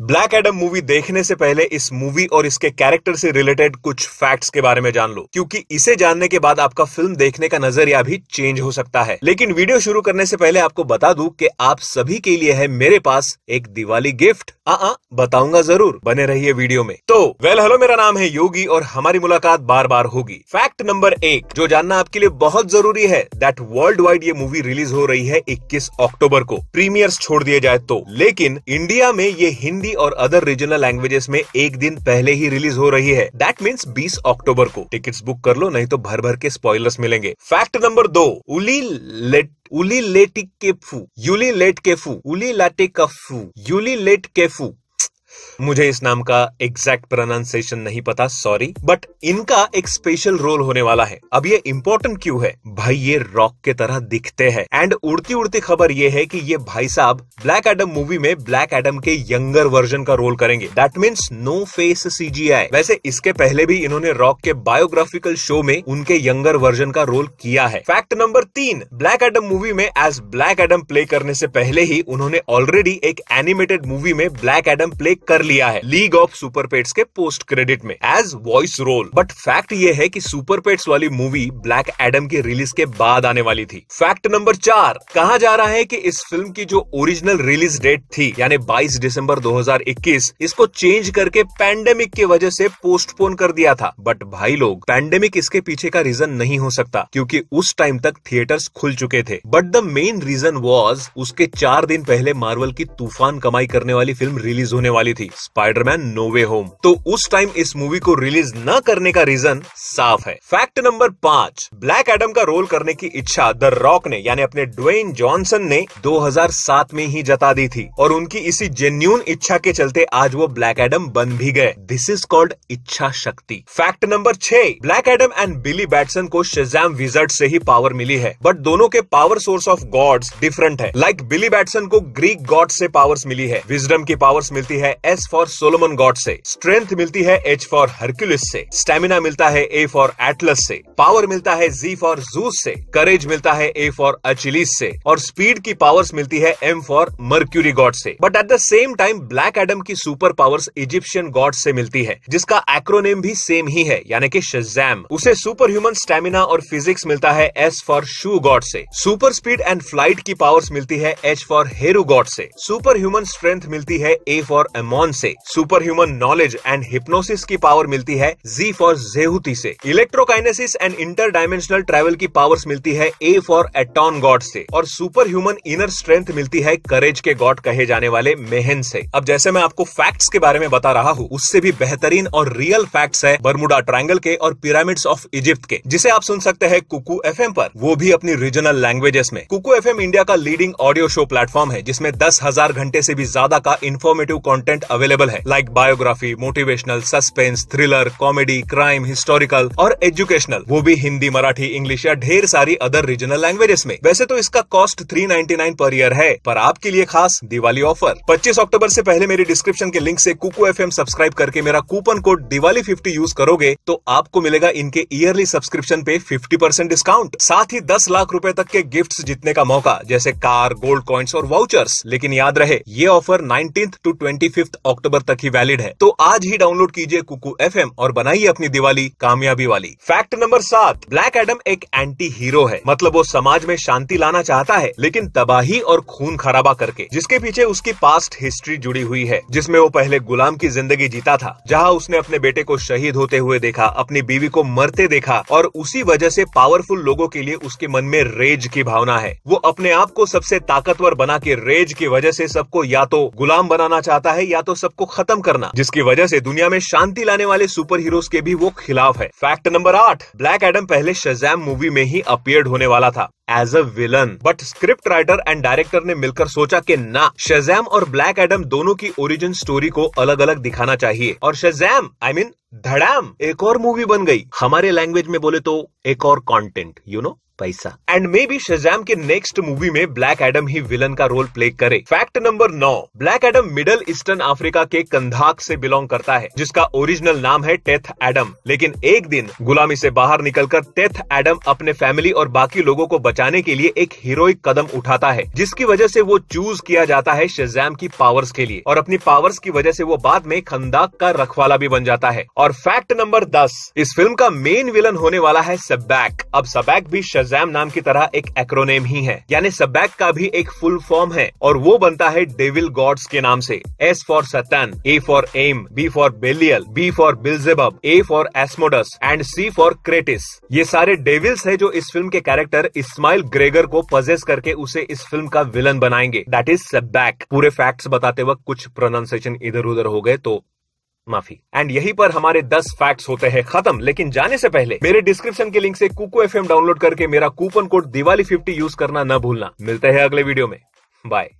black Adam movie देखने से पहले इस मूवी और इसके कैरेक्टर से रिलेटेड कुछ फैक्ट्स के बारे में जान लो क्योंकि इसे जानने के बाद आपका फिल्म देखने का नजरिया भी चेंज हो सकता है लेकिन वीडियो शुरू करने से पहले आपको बता दूं कि आप सभी के लिए है मेरे पास एक दिवाली गिफ्ट आ, आ बताऊंगा जरूर बने रही वीडियो में तो वेल हेलो मेरा नाम है योगी और हमारी मुलाकात बार बार होगी फैक्ट नंबर एक जो जानना आपके लिए बहुत जरूरी है दैट वर्ल्ड वाइड ये मूवी रिलीज हो रही है इक्कीस अक्टूबर को प्रीमियर्स छोड़ दिए जाए तो लेकिन इंडिया में ये हिंदी हिंदी और अदर रीजनल लैंग्वेजेस में एक दिन पहले ही रिलीज हो रही है दैट मीन्स बीस अक्टूबर को टिकट बुक कर लो नहीं तो भर भर के स्पॉयलर्स मिलेंगे फैक्ट नंबर दो उली लेट उली लेटिक के फू यूली लेट के फू उली लाटे का फू यूली लेट के फू मुझे इस नाम का एग्जैक्ट प्रोनाउंसिएशन नहीं पता सॉरी बट इनका एक स्पेशल रोल होने वाला है अब ये इम्पोर्टेंट क्यों है भाई ये रॉक के तरह दिखते हैं एंड उड़ती उड़ती खबर ये है कि ये भाई साहब ब्लैक एडम मूवी में ब्लैक एडम के यंगर वर्जन का रोल करेंगे that means no face CGI वैसे इसके पहले भी इन्होंने रॉक के बायोग्राफिकल शो में उनके यंगर वर्जन का रोल किया है फैक्ट नंबर तीन ब्लैक एडम मूवी में एज ब्लैक एडम प्ले करने से पहले ही उन्होंने ऑलरेडी एक एनिमेटेड मूवी में ब्लैक एडम प्ले कर लिया है लीग ऑफ सुपर पेट्स के पोस्ट क्रेडिट में as voice role but fact ये है कि सुपर पेट्स वाली मूवी ब्लैक एडम की रिलीज के बाद आने वाली थी फैक्ट नंबर चार कहा जा रहा है कि इस फिल्म की जो ओरिजिनल रिलीज डेट थी यानी 22 दिसंबर 2021 इसको चेंज करके पैंडेमिक की वजह से पोस्टपोन कर दिया था बट भाई लोग पैंडेमिक इसके पीछे का रीजन नहीं हो सकता क्योंकि उस टाइम तक थिएटर्स खुल चुके थे but the main reason was उसके चार दिन पहले मार्वल की तूफान कमाई करने वाली फिल्म रिलीज होने वाली वाली थी स्पाइडरमैन नो वे होम तो उस टाइम इस मूवी को रिलीज न करने का रीजन साफ है फैक्ट नंबर पाँच ब्लैक एडम का रोल करने की इच्छा द रॉक ने यानी अपने ड्वेन जॉनसन ने 2007 में ही जता दी थी और उनकी इसी जेन्यून इच्छा के चलते आज वो ब्लैक एडम बन भी गए दिस इज कॉल्ड इच्छा शक्ति फैक्ट नंबर छह Black Adam and Billy Batson को शेजाम विजर्ट से ही पावर मिली है बट दोनों के power source of gods different है लाइक बिली बैटसन को ग्रीक गॉड से पावर्स मिली है विजडम की पावर्स मिलती है एस फॉर सोलोमन गॉड से स्ट्रेंथ मिलती है एच फॉर हर्क्यूलिस से स्टेमिना मिलता है ए फॉर एटलस से पावर मिलता है जी फॉर जूस से करेज मिलता है ए फॉर अचिलीस से और स्पीड की पावर्स मिलती है एम फॉर मर्क्यूरी गॉड से but at the same time Black Adam की सुपर पावर्स इजिप्शियन गॉड से मिलती है जिसका एक्रोनेम भी सेम ही है यानी कि शजैम उसे सुपर ह्यूमन स्टेमिना और फिजिक्स मिलता है एस फॉर शू गॉड से सुपर स्पीड एंड फ्लाइट की पावर्स मिलती है एच फॉर हेरू गॉड से सुपर ह्यूमन स्ट्रेंथ मिलती है ए फॉर एम मॉन से super human knowledge and hypnosis की पावर मिलती है जी फॉर जेहूती से electrokinesis and inter dimensional travel की पावर्स मिलती है ए फॉर एटॉन गॉड से और सुपर ह्यूमन इनर स्ट्रेंथ मिलती है करेज के गॉड कहे जाने वाले मेहन से अब जैसे मैं आपको फैक्ट्स के बारे में बता रहा हूँ उससे भी बेहतरीन और रियल फैक्ट्स है बर्मुडा ट्रायंगल के और पिरामिड्स ऑफ इजिप्ट के जिसे आप सुन सकते हैं कुकू एफ पर वो भी अपनी रीजनल लैंग्वेजेस में कुकू एफ इंडिया का लीडिंग ऑडियो शो प्लेटफॉर्म है जिसमें दस हजार घंटे से भी ज्यादा का इन्फॉर्मेटिव कंटेंट कंटेंट अवेलेबल है like biography motivational suspense thriller comedy crime historical और एजुकेशनल वो भी हिंदी मराठी इंग्लिश या ढेर सारी अदर रीजनल लैंग्वेजेस में वैसे तो इसका कॉस्ट थ्री पर ईयर है पर आपके लिए खास दिवाली ऑफर पच्चीस अक्टूबर ऐसी पहले मेरी डिस्क्रिप्शन के लिंक ऐसी कुकू एफ सब्सक्राइब करके मेरा coupon code Diwali fifty use करोगे तो आपको मिलेगा इनके ईयरली सब्सक्रिप्शन पे फिफ्टी परसेंट डिस्काउंट साथ ही दस लाख रूपए तक के गिफ्ट जीतने का मौका जैसे कार गोल्ड कॉइन्स और वाउचर्स लेकिन याद रहे ये offer nineteen to twenty October तक ही वैलिड है तो आज ही डाउनलोड कीजिए कुकू एफ और बनाइए अपनी दिवाली कामयाबी वाली फैक्ट नंबर सात ब्लैक एडम एक एंटी हीरो है मतलब वो समाज में शांति लाना चाहता है लेकिन तबाही और खून खराबा करके जिसके पीछे उसकी पास्ट हिस्ट्री जुड़ी हुई है जिसमें वो पहले गुलाम की जिंदगी जीता था जहाँ उसने अपने बेटे को शहीद होते हुए देखा अपनी बीवी को मरते देखा और उसी वजह से पावरफुल लोगों के लिए उसके मन में रेज की भावना है वो अपने आप को सबसे ताकतवर बना के रेज की वजह से सबको या तो गुलाम बनाना चाहता है या तो सबको खत्म करना जिसकी वजह से दुनिया में शांति लाने वाले सुपर हीरोज के भी वो खिलाफ है फैक्ट नंबर आठ ब्लैक एडम पहले शजैम मूवी में ही अपियर्ड होने वाला था as a villain but script writer and director ने मिलकर सोचा कि ना शेजैम और ब्लैक एडम दोनों की ओरिजिन स्टोरी को अलग अलग दिखाना चाहिए और शजैम आई मीन धड़ाम एक और मूवी बन गई हमारे लैंग्वेज में बोले तो एक और कंटेंट यू नो पैसा एंड मे बी शजाम के नेक्स्ट मूवी में ब्लैक एडम ही विलन का रोल प्ले करे फैक्ट नंबर नौ Black Adam middle eastern Africa के कंधाक से बिलोंग करता है जिसका ओरिजिनल नाम है टेथ एडम लेकिन एक दिन गुलामी से बाहर निकलकर टेथ एडम अपने फैमिली और बाकी लोगों को बचाने के लिए एक हीरोइक कदम उठाता है जिसकी वजह से वो चूज किया जाता है शजाम की पावर्स के लिए और अपनी पावर्स की वजह से वो बाद में खंदाक का रखवाला भी बन जाता है और फैक्ट नंबर दस इस फिल्म का मेन विलन होने वाला है सबैक अब सबैक भी शजैम नाम की तरह एक एक्रोनेम ही है यानी सबैक का भी एक फुल फॉर्म है और वो बनता है डेविल गॉड्स के नाम से S for Satan A for Aym B for Belial B for Beelzebub A for Asmodeus and C for Crateis ये सारे डेविल्स है जो इस फिल्म के कैरेक्टर इस्माइल ग्रेगर को पजेस करके उसे इस फिल्म का विलन बनाएंगे दैट इज सबैक पूरे फैक्ट्स बताते वक्त कुछ प्रोनाउंसिएशन इधर उधर हो गए तो माफी एंड यहीं पर हमारे दस फैक्ट्स होते हैं खत्म लेकिन जाने से पहले मेरे डिस्क्रिप्शन के लिंक से कुको एफ डाउनलोड करके मेरा coupon code Diwali fifty use करना न भूलना मिलते हैं अगले वीडियो में बाय